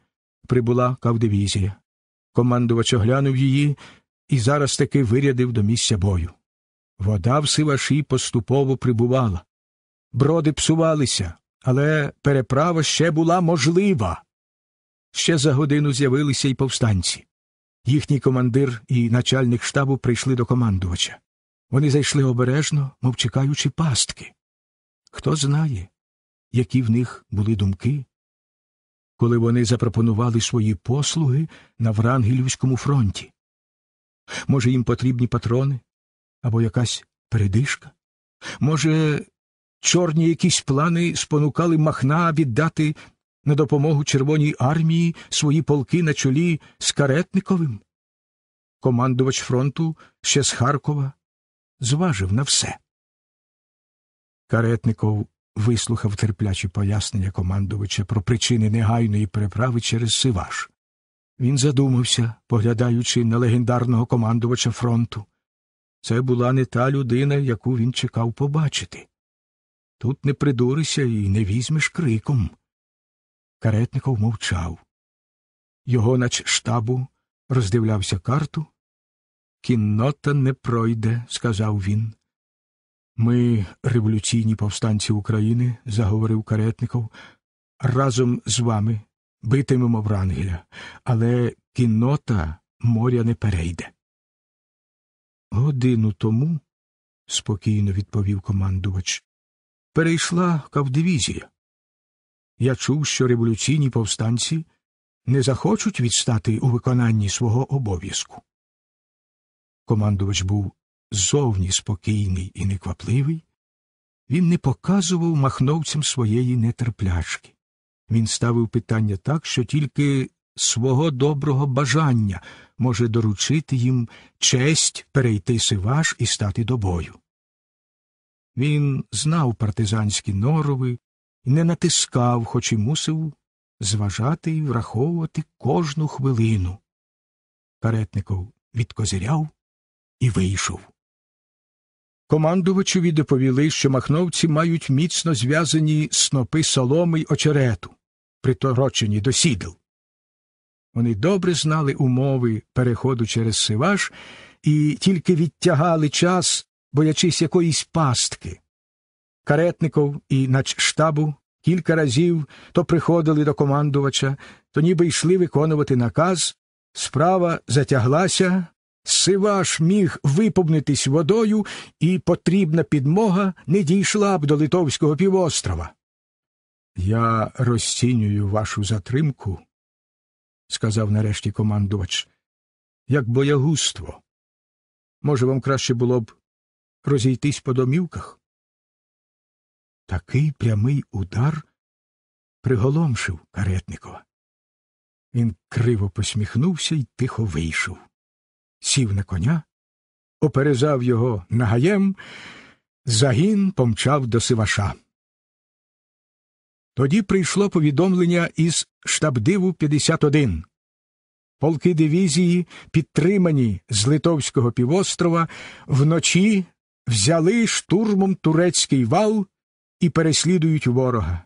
прибула кавдивізія. Командувач оглянув її і зараз таки вирядив до місця бою. Вода в сиваші поступово прибувала. Броди псувалися, але переправа ще була можлива. Ще за годину з'явилися й повстанці. Їхній командир і начальник штабу прийшли до командувача. Вони зайшли обережно, мов чекаючи пастки. Хто знає, які в них були думки. Коли вони запропонували свої послуги на Врангелівському фронті. Може, їм потрібні патрони або якась передишка? Може, чорні якісь плани спонукали Махна віддати на допомогу Червоній армії свої полки на чолі з Каретниковим. Командувач фронту ще з Харкова зважив на все. Каретников вислухав терплячі пояснення командувача про причини негайної переправи через Сиваш. Він задумався, поглядаючи на легендарного командувача фронту. Це була не та людина, яку він чекав побачити. Тут не придуришся і не візьмеш криком. Каретников мовчав. Його нач штабу роздивлявся карту. Кіннота не пройде, сказав він. Ми, революційні повстанці України, заговорив Каретников, разом з вами битимемо Врангеля, але кіннота моря не перейде. Годину тому, спокійно відповів командувач, перейшла кавдивізія. Я чув, що революційні повстанці не захочуть відстати у виконанні свого обов'язку. Командувач був зовні спокійний і неквапливий, він не показував махновцям своєї нетерплячки. Він ставив питання так, що тільки свого доброго бажання може доручити їм честь перейти сиваш і стати до бою. Він знав партизанські норови, не натискав, хоч і мусив зважати і враховувати кожну хвилину. Каретников відкозиряв і вийшов. Командувачеві доповіли, що махновці мають міцно зв'язані снопи соломи й очерету, приторочені до сідел. Вони добре знали умови переходу через сиваш і тільки відтягали час, боячись якоїсь пастки. Каретников і начштабу кілька разів то приходили до командувача, то ніби йшли виконувати наказ. Справа затяглася, сиваш міг виповнитись водою, і потрібна підмога не дійшла б до Литовського півострова. Я розцінюю вашу затримку, сказав нарешті командувач, як боягузтво. Може, вам краще було б розійтись по домівках? Такий прямий удар приголомшив Каретникова. Він криво посміхнувся і тихо вийшов, сів на коня, оперезав його нагаєм, загін помчав до Сиваша. Тоді прийшло повідомлення із штабдиву 51. Полки дивізії, підтримані з Литовського півострова, вночі взяли штурмом турецький вал і переслідують ворога.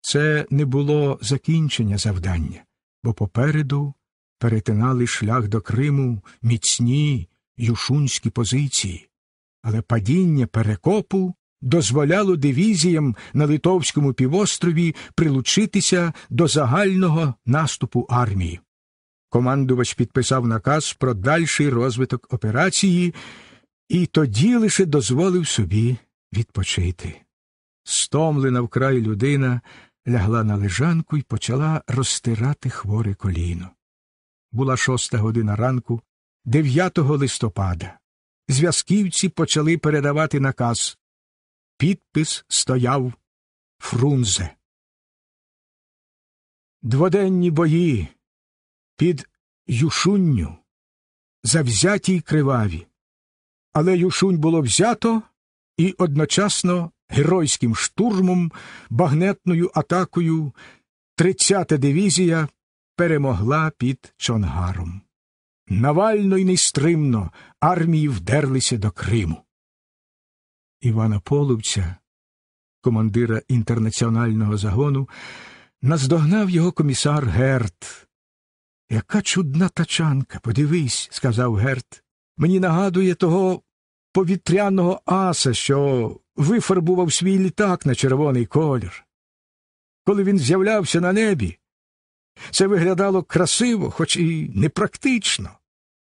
Це не було закінчення завдання, бо попереду перетинали шлях до Криму міцні юшунські позиції, але падіння перекопу дозволяло дивізіям на Литовському півострові прилучитися до загального наступу армії. Командувач підписав наказ про дальший розвиток операції і тоді лише дозволив собі відпочити. Стомлена вкрай людина лягла на лежанку і почала розтирати хворе коліно. Була шоста година ранку, 9 листопада. Зв'язківці почали передавати наказ. Підпис стояв Фрунзе. Дводенні бої під Юшунню завзяті й криваві. Але Юшунь було взято, і одночасно геройським штурмом, багнетною атакою 30-та дивізія перемогла під Чонгаром. Навально й нестримно армії вдерлися до Криму. Івана Полубця, командира інтернаціонального загону, наздогнав його комісар Герт. Яка чудна тачанка, подивись, сказав Герт. Мені нагадує того повітряного аса, що вифарбував свій літак на червоний колір. Коли він з'являвся на небі, це виглядало красиво, хоч і непрактично.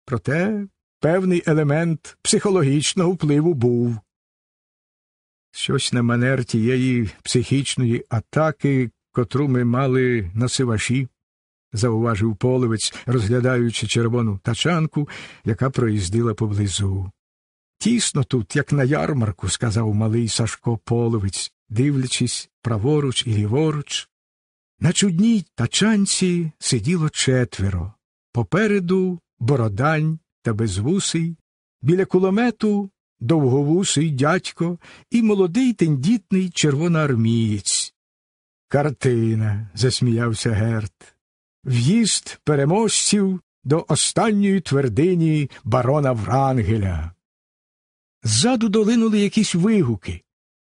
Проте певний елемент психологічного впливу був. Щось на манер тієї психічної атаки, котру ми мали на сиваші, зауважив половець, розглядаючи червону тачанку, яка проїздила поблизу. Тісно тут, як на ярмарку, сказав малий Сашко Половець, дивлячись праворуч і ліворуч. На чудній тачанці сиділо четверо. Попереду бородань та безвусий, біля кулемету довговусий дядько і молодий тендітний червоноармієць. Картина. засміявся Герт. В'їзд переможців до останньої твердині барона Врангеля. Ззаду долинули якісь вигуки.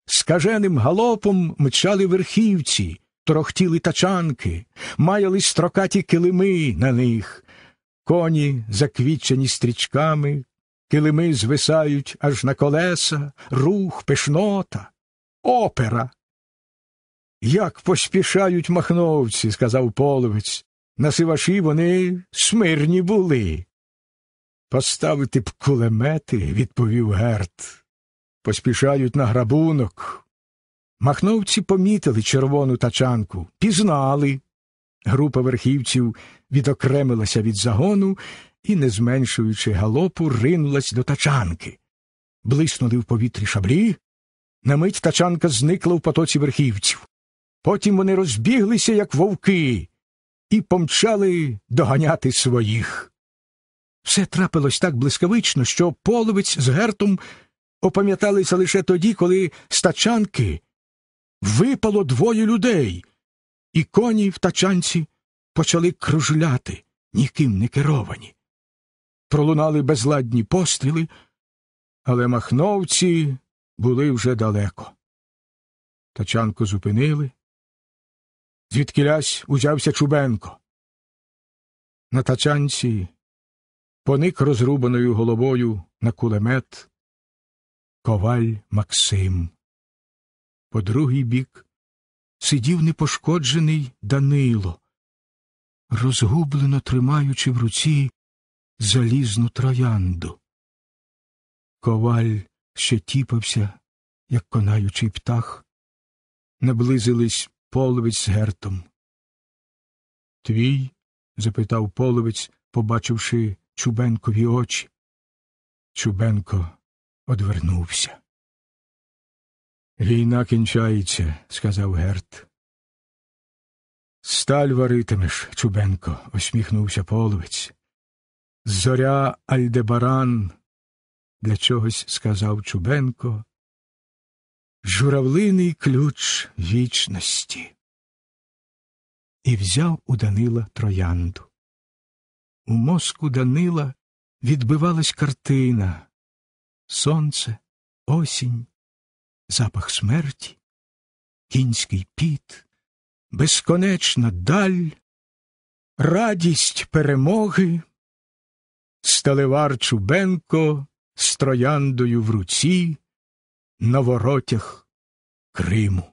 Скаженим галопом мчали верхівці, трохтіли тачанки, маялись строкаті килими на них, коні, заквічені стрічками, килими звисають аж на колеса, рух, пишнота, опера. Як поспішають махновці, сказав половець. На сиваші вони смирні були. Поставити б кулемети, відповів Герт. Поспішають на грабунок. Махновці помітили червону тачанку, пізнали. Група верхівців відокремилася від загону і, не зменшуючи галопу, ринулась до тачанки. Блиснули в повітрі шаблі. На мить тачанка зникла в потоці верхівців. Потім вони розбіглися, як вовки, і помчали доганяти своїх. Все трапилось так блискавично, що половець з гертом опам'яталися лише тоді, коли з тачанки випало двоє людей, і коні в тачанці почали кружляти, ніким не керовані. Пролунали безладні постріли, але махновці були вже далеко. Тачанку зупинили, звідкілясь узявся Чубенко. На тачанці поник розрубаною головою на кулемет коваль Максим. По другий бік сидів непошкоджений Данило, розгублено тримаючи в руці залізну троянду. Коваль ще тіпався, як конаючий птах, наблизились половець з гертом. Твій? запитав половець, побачивши Чубенкові очі. Чубенко одвернувся. Війна кінчається, сказав Герт. Сталь варитимеш, Чубенко, усміхнувся половець. Зоря Альдебаран. Для чогось сказав Чубенко. Журавлиний ключ вічності. І взяв у Данила троянду. У мозку Данила відбивалась картина сонце, осінь, запах смерті, кінський піт, безконечна даль, радість перемоги, сталевар Чубенко з трояндою в руці, на воротях Криму.